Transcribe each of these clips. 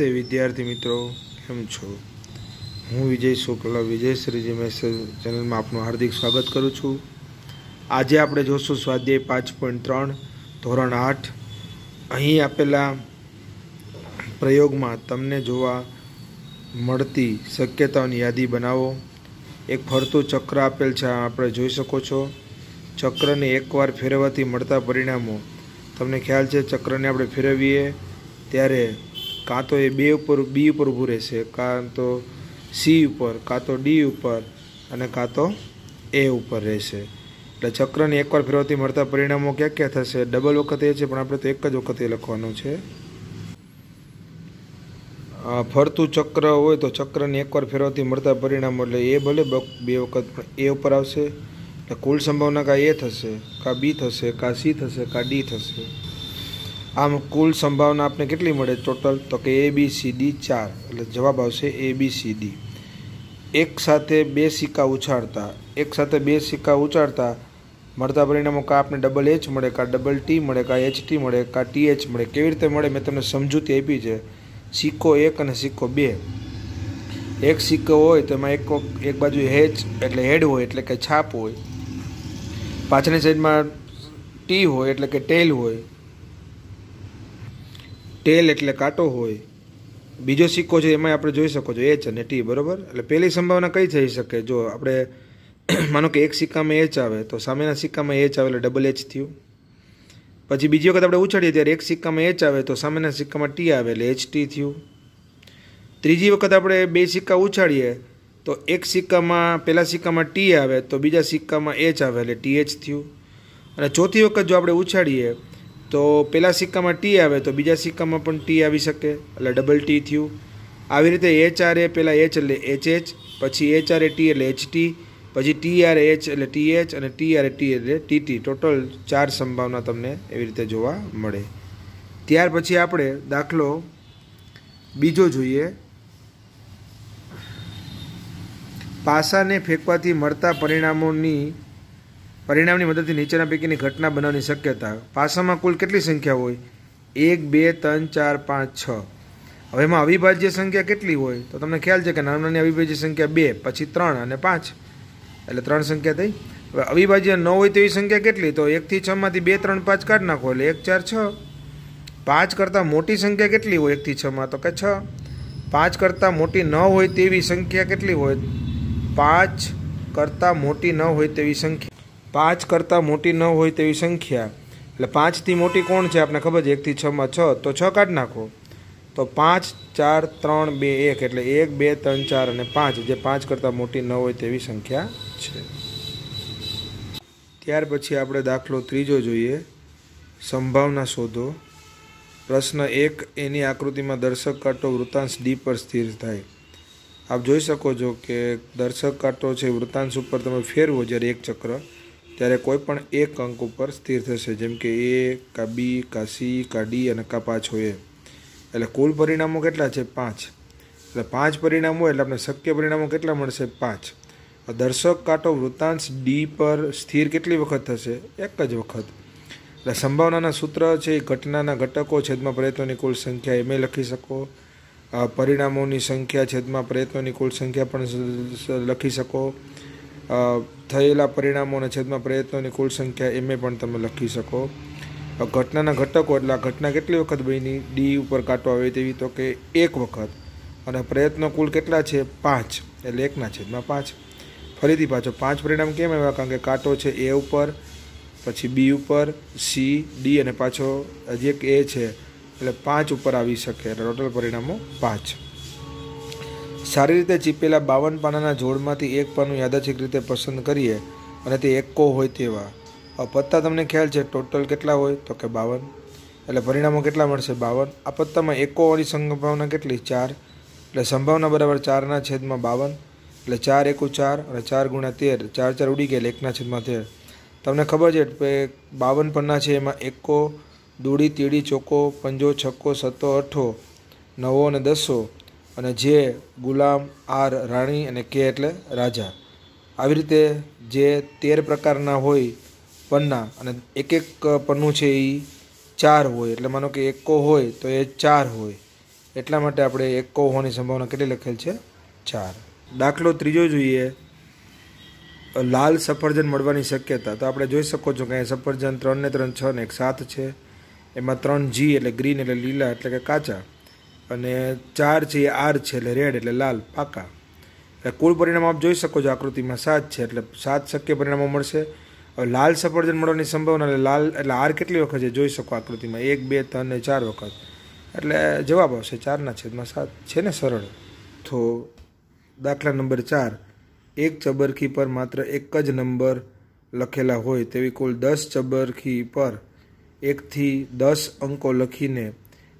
તે વિદ્યાર્થી મિત્રો કેમ છો હું વિજય શુક્લ વિજયશ્રીજી મેસેજ ચેનલમાં આપનું હાર્દિક સ્વાગત કરું છું આજે આપણે જોશું સ્વાધ્યાય પાંચ પોઈન્ટ ત્રણ ધોરણ આઠ અહીં આપેલા પ્રયોગમાં તમને જોવા મળતી શક્યતાઓની યાદી બનાવો એક ફરતું ચક્ર આપેલ છે આપણે જોઈ શકો છો ચક્રને એકવાર ફેરવવાથી મળતા પરિણામો તમને ખ્યાલ છે ચક્રને આપણે ફેરવીએ ત્યારે કાં તો એ બે ઉપર બી ઉપર ઊભું રહેશે કાં તો સી ઉપર કાં તો ડી ઉપર અને કાં તો એ ઉપર રહેશે એટલે ચક્રની એકવાર ફેરવતી મળતા પરિણામો ક્યાં ક્યાં થશે ડબલ વખત એ છે પણ આપણે તો એક જ વખતે લખવાનું છે ફરતું ચક્ર હોય તો ચક્રને એકવાર ફેરવતી મળતા પરિણામો એટલે એ ભલે બે વખત પણ એ ઉપર આવશે એટલે કુલ સંભાવના કાં એ થશે કાં બી થશે કાં સી થશે કાં ડી થશે આમ કુલ સંભાવના આપને કેટલી મળે ટોટલ તો કે એ બી સી ડી ચાર એટલે જવાબ આવશે એ બી સી ડી એક સાથે બે સિક્કા ઉછાળતા એક સાથે બે સિક્કા ઉછાળતા મળતા પરિણામો કાં આપને ડબલ એચ મળે કાં ડબલ ટી મળે કાં એચ ટી મળે કાં ટી એચ મળે કેવી રીતે મળે મેં તમને સમજૂતી આપી છે સિક્કો એક અને સિક્કો બે એક સિક્કો હોય તો એમાં એક એક બાજુ હેચ એટલે હેડ હોય એટલે કે છાપ હોય પાછળની સાઈડમાં ટી હોય એટલે કે ટેલ હોય ટેલ એટલે કાંટો હોય બીજો સિક્કો છે એમાં આપણે જોઈ શકો છો એચ અને ટી બરાબર એટલે પહેલી સંભાવના કઈ થઈ શકે જો આપણે માનો કે એક સિક્કામાં એચ આવે તો સામેના સિક્કામાં એચ આવે એટલે ડબલ એચ થયું પછી બીજી વખત આપણે ઉછાડીએ ત્યારે એક સિક્કામાં એચ આવે તો સામેના સિક્કામાં ટી આવે એટલે એચ ટી થયું ત્રીજી વખત આપણે બે સિક્કા ઉછાડીએ તો એક સિક્કામાં પહેલા સિક્કામાં ટી આવે તો બીજા સિક્કામાં એચ આવે એટલે ટી એચ થયું અને ચોથી વખત જો આપણે ઉછાડીએ તો પહેલા સિક્કામાં ટી આવે તો બીજા સિક્કામાં પણ ટી આવી શકે એટલે ડબલ ટી થયું આવી રીતે એચ આર એ પહેલાં એચ એટલે એચ એચ પછી એચ આર એ ટી એટલે એચ ટી પછી ટી આર એચ એટલે ટી એચ અને ટી આર એ ટી એટલે ટી ટી ટોટલ ચાર સંભાવના તમને એવી રીતે જોવા મળે ત્યાર પછી આપણે દાખલો બીજો જોઈએ પાસાને ફેંકવાથી મળતા પરિણામોની પરિણામની મદદથી નીચેના પૈકીની ઘટના બનાવવાની શક્યતા પાસામાં કુલ કેટલી સંખ્યા હોય એક બે ત્રણ ચાર પાંચ છ હવે એમાં અવિભાજ્ય સંખ્યા કેટલી હોય તો તમને ખ્યાલ છે કે નાની નાની અવિભાજ્ય સંખ્યા બે પછી ત્રણ અને પાંચ એટલે ત્રણ સંખ્યા થઈ હવે અવિભાજ્ય ન હોય તેવી સંખ્યા કેટલી તો એકથી છમાંથી બે ત્રણ પાંચ કાઢી નાખો એટલે એક ચાર છ પાંચ કરતાં મોટી સંખ્યા કેટલી હોય એકથી છમાં તો કે છ પાંચ કરતાં મોટી ન હોય તેવી સંખ્યા કેટલી હોય પાંચ કરતાં મોટી ન હોય તેવી સંખ્યા પાંચ કરતાં મોટી ન હોય તેવી સંખ્યા એટલે પાંચથી મોટી કોણ છે આપણે ખબર છે એકથી છમાં છ તો છ કાઢી નાખો તો પાંચ ચાર ત્રણ બે એક એટલે એક બે ત્રણ ચાર અને પાંચ જે પાંચ કરતાં મોટી ન હોય તેવી સંખ્યા છે ત્યાર પછી આપણે દાખલો ત્રીજો જોઈએ સંભાવના શોધો પ્રશ્ન એક એની આકૃતિમાં દર્શક કાંટો વૃતાંશ ડી પર સ્થિર થાય આપ જોઈ શકો છો કે દર્શક કાંટો છે વૃતાંશ ઉપર તમે ફેરવો જ્યારે એક ચક્ર ત્યારે કોઈ પણ એક અંક ઉપર સ્થિર થશે જેમ કે એ કા બી કા સી કા ડી અને કા પાંચ હોય એટલે કુલ પરિણામો કેટલા છે પાંચ એટલે પાંચ પરિણામો એટલે આપણે શક્ય પરિણામો કેટલા મળશે પાંચ દર્શક કાંટો વૃત્તાંશ ડી પર સ્થિર કેટલી વખત થશે એક જ વખત એટલે સંભાવનાના સૂત્ર છે એ ઘટનાના ઘટકો છેદમાં પ્રયત્નોની કુલ સંખ્યા એમે લખી શકો પરિણામોની સંખ્યા છેદમાં પ્રયત્નોની કુલ સંખ્યા પણ લખી શકો થયેલા પરિણામો અને છેદમાં પ્રયત્નોની કુલ સંખ્યા એમ પણ તમે લખી શકો ઘટનાના ઘટકો એટલે આ ઘટના કેટલી વખત બની ડી ઉપર કાંટો આવે તેવી તો કે એક વખત અને પ્રયત્નો કુલ કેટલા છે પાંચ એટલે એકના છેદમાં પાંચ ફરીથી પાછો પાંચ પરિણામ કેમ આવ્યા કારણ કે કાંટો છે એ ઉપર પછી બી ઉપર સી ડી અને પાછો હજી એક એ છે એટલે પાંચ ઉપર આવી શકે એટલે ટોટલ પરિણામો પાંચ સારી રીતે ચીપેલા બાવન પાનાના જોડમાંથી એક પાનું યાદચ્છિક રીતે પસંદ કરીએ અને તે એકો હોય તેવા પત્તા તમને ખ્યાલ છે ટોટલ કેટલા હોય તો કે બાવન એટલે પરિણામો કેટલા મળશે બાવન આ પત્તામાં વાળી સંભાવના કેટલી ચાર એટલે સંભાવના બરાબર ચારના છેદમાં બાવન એટલે ચાર એકુ ચાર અને ચાર ગુણ્યા તેર ચાર ચાર ઉડી ગયા એકના છેદમાં તેર તમને ખબર છે કે બાવન પન્ના છે એમાં એકો દોડી તીડી ચોકો પંજો છક્કો સત્તો અઠ્ઠો નવો અને દસો અને જે ગુલામ આર રાણી અને કે એટલે રાજા આવી રીતે જે તેર પ્રકારના હોય પન્ના અને એક એક પન્નું છે એ ચાર હોય એટલે માનો કે એકો હોય તો એ ચાર હોય એટલા માટે આપણે એકો હોવાની સંભાવના કેટલી લખેલ છે ચાર દાખલો ત્રીજો જોઈએ લાલ સફરજન મળવાની શક્યતા તો આપણે જોઈ શકો છો કે અહીં સફરજન ત્રણ ને ત્રણ છ ને એક સાત છે એમાં ત્રણ જી એટલે ગ્રીન એટલે લીલા એટલે કે કાચા અને ચાર છે એ આર છે એટલે રેડ એટલે લાલ પાકા એટલે કુલ પરિણામ આપ જોઈ શકો છો આકૃતિમાં સાત છે એટલે સાત શક્ય પરિણામો મળશે હવે લાલ સફરજન મળવાની સંભાવના એટલે લાલ એટલે આર કેટલી વખત છે જોઈ શકો આકૃતિમાં એક બે ત્રણ ને ચાર વખત એટલે જવાબ આવશે ચારના છેદમાં સાત છે ને સરળ તો દાખલા નંબર ચાર એક ચબરખી પર માત્ર એક જ નંબર લખેલા હોય તેવી કુલ દસ ચબરખી પર એકથી દસ અંકો લખીને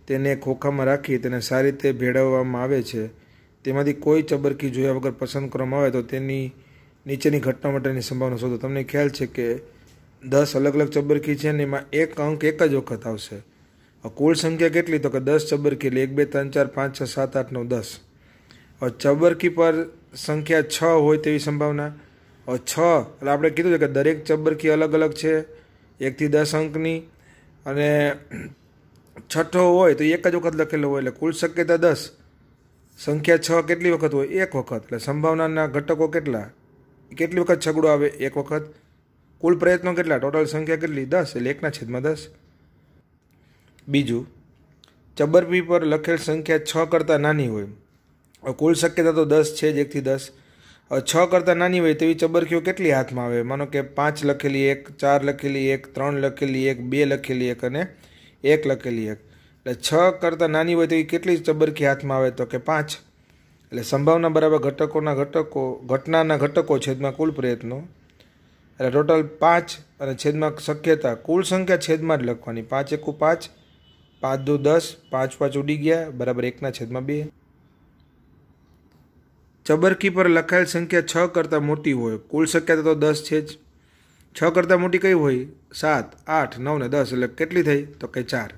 તેને ખોખામાં રાખી તેને સારી રીતે ભેળવવામાં આવે છે તેમાંથી કોઈ ચબરકી જોયા વગર પસંદ કરવામાં આવે તો તેની નીચેની ઘટના માટેની સંભાવના શોધો તમને ખ્યાલ છે કે દસ અલગ અલગ ચબરકી છે ને એમાં એક અંક એક જ વખત આવશે કુલ સંખ્યા કેટલી તો કે દસ ચબરકી એટલે એક બે ત્રણ ચાર પાંચ છ સાત આઠ નવ દસ ચબરકી પર સંખ્યા છ હોય તેવી સંભાવના છ એટલે આપણે કીધું છે કે દરેક ચબરકી અલગ અલગ છે એકથી દસ અંકની અને છઠ્ઠો હોય તો એક જ વખત લખેલો હોય એટલે કુલ શક્યતા દસ સંખ્યા છ કેટલી વખત હોય એક વખત એટલે સંભાવનાના ઘટકો કેટલા કેટલી વખત છગડો આવે એક વખત કુલ પ્રયત્નો કેટલા ટોટલ સંખ્યા કેટલી દસ એટલે એકના છેદમાં દસ બીજું ચબરપી પર લખેલ સંખ્યા છ કરતાં નાની હોય કુલ શક્યતા તો દસ છે જ એકથી દસ છ કરતાં નાની હોય તેવી ચબરખીઓ કેટલી હાથમાં આવે માનો કે પાંચ લખેલી એક ચાર લખેલી એક ત્રણ લખેલી એક બે લખેલી એક અને એક લખેલી એક એટલે છ કરતાં નાની હોય તો એ કેટલી ચબરકી હાથમાં આવે તો કે પાંચ એટલે સંભાવના બરાબર ઘટકોના ઘટકો ઘટનાના ઘટકો છેદમાં કુલ પ્રયત્નો એટલે ટોટલ પાંચ અને છેદમાં શક્યતા કુલ સંખ્યા છેદમાં જ લખવાની પાંચ એકુ પાંચ પાંચ દો દસ પાંચ પાંચ ઉડી ગયા બરાબર એકના છેદમાં બે ચબરકી પર લખાયેલ સંખ્યા છ કરતાં મોટી હોય કુલ શક્યતા તો દસ છે જ છ કરતાં મોટી કઈ હોય સાત આઠ નવ ને દસ એટલે કેટલી થઈ તો કે ચાર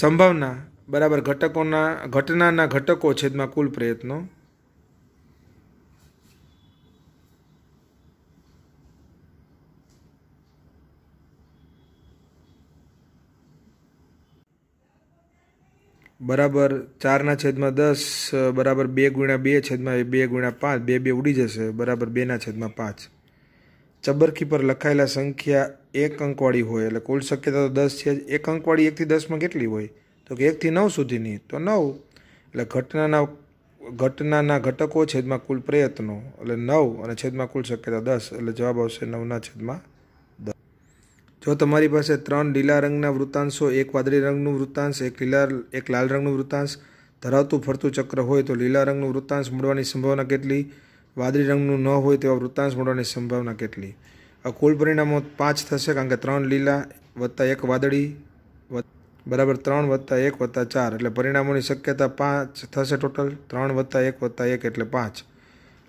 સંભાવના બરાબર ઘટકોના ઘટનાના ઘટકો છેદમાં કુલ પ્રયત્નો બરાબર ચારના છેદમાં દસ બરાબર બે ગુણ્યા બે છેદમાં બે ગુણ્યા પાંચ બે બે ઉડી જશે બરાબર બેના છેદમાં પાંચ ચબરખી પર લખાયેલા સંખ્યા એક અંકવાળી હોય એટલે કુલ શક્યતા તો દસ છે જ એક અંકવાળી એકથી દસમાં કેટલી હોય તો કે એકથી નવ સુધીની તો નવ એટલે ઘટનાના ઘટનાના ઘટકો છેદમાં કુલ પ્રયત્નો એટલે નવ અને છેદમાં કુલ શક્યતા દસ એટલે જવાબ આવશે નવના છેદમાં દસ જો તમારી પાસે ત્રણ લીલા રંગના વૃત્તાંશો એક વાદળી રંગનું વૃત્તાંશ એક લીલા એક લાલ રંગનું વૃત્તાંશ ધરાવતું ફરતું ચક્ર હોય તો લીલા રંગનું વૃત્તાંશ મળવાની સંભાવના કેટલી વાદળી રંગનું ન હોય તેવા વૃત્તાંશ મોડવાની સંભાવના કેટલી આ કુલ પરિણામો પાંચ થશે કારણ કે ત્રણ લીલા વત્તા એક વાદળી બરાબર ત્રણ વત્તા એક વત્તા ચાર એટલે પરિણામોની શક્યતા પાંચ થશે ટોટલ ત્રણ વત્તા એક વત્તા એક એટલે પાંચ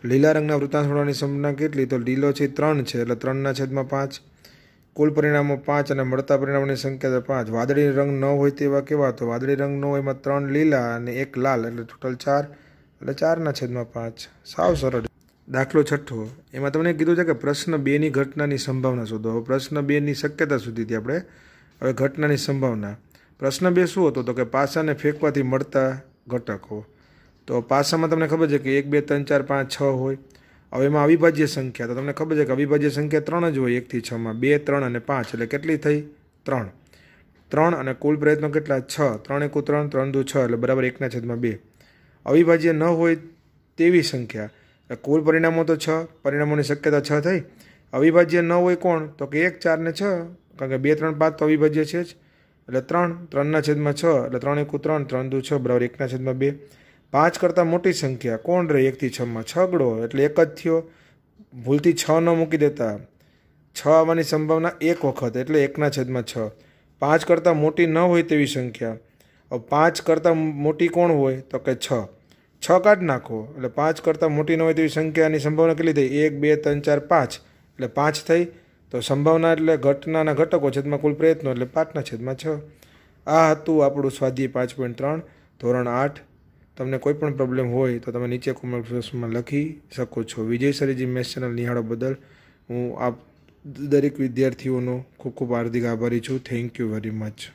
લીલા રંગના વૃત્તાંશ મળવાની સંભાવના કેટલી તો લીલો છે ત્રણ છે એટલે ત્રણના છેદમાં પાંચ કુલ પરિણામો પાંચ અને મળતા પરિણામોની સંખ્યા પાંચ વાદળી રંગ ન હોય તેવા કેવા તો વાદળી રંગ ન હોય એમાં ત્રણ લીલા અને એક લાલ એટલે ટોટલ ચાર એટલે ચારના છેદમાં પાંચ સાવ સરળ દાખલો છઠ્ઠો એમાં તમને કીધું છે કે પ્રશ્ન બેની ઘટનાની સંભાવના શોધો હવે પ્રશ્ન બેની શક્યતા સુધીથી આપણે હવે ઘટનાની સંભાવના પ્રશ્ન બે શું હતો તો કે પાસાને ફેંકવાથી મળતા ઘટકો તો પાસામાં તમને ખબર છે કે એક બે ત્રણ ચાર પાંચ છ હોય હવે એમાં અવિભાજ્ય સંખ્યા તો તમને ખબર છે કે અવિભાજ્ય સંખ્યા ત્રણ જ હોય એકથી છમાં બે ત્રણ અને પાંચ એટલે કેટલી થઈ ત્રણ ત્રણ અને કુલ પ્રયત્નો કેટલા છ ત્રણ એકુ ત્રણ ત્રણ દુ છ એટલે બરાબર એકના છેદમાં બે અવિભાજ્ય ન હોય તેવી સંખ્યા કુલ પરિણામો તો છ પરિણામોની શક્યતા છ થઈ અવિભાજ્ય ન હોય કોણ તો કે એક ચાર ને છ કારણ કે બે ત્રણ પાંચ તો અવિભાજ્ય છે જ એટલે ત્રણ ત્રણના છેદમાં છ એટલે ત્રણ એકુ ત્રણ ત્રણ દુ છ બરાબર એકના છેદમાં બે પાંચ કરતાં મોટી સંખ્યા કોણ રહે એકથી છમાં છગડો એટલે એક જ થયો ભૂલથી છ ન મૂકી દેતા છ આવવાની સંભાવના એક વખત એટલે એકના છેદમાં છ પાંચ કરતાં મોટી ન હોય તેવી સંખ્યા પાંચ કરતાં મોટી કોણ હોય તો કે છ છ કાઢ નાખો એટલે પાંચ કરતાં મોટી ન હોય તેવી સંખ્યાની સંભાવના કેટલી થઈ એક બે ત્રણ ચાર પાંચ એટલે પાંચ થઈ તો સંભાવના એટલે ઘટનાના ઘટકો છેદમાં કુલ પ્રયત્નો એટલે પાંચના છેદમાં છ આ હતું આપણું સ્વાધ્યાય પાંચ પોઈન્ટ ત્રણ ધોરણ આઠ તમને કોઈ પણ પ્રોબ્લેમ હોય તો તમે નીચે કોમેન્ટ બોક્સમાં લખી શકો છો વિજય સરીજી મેસ ચેનલ નિહાળો બદલ હું આપ દરેક વિદ્યાર્થીઓનો ખૂબ ખૂબ હાર્દિક આભારી છું થેન્ક યુ વેરી મચ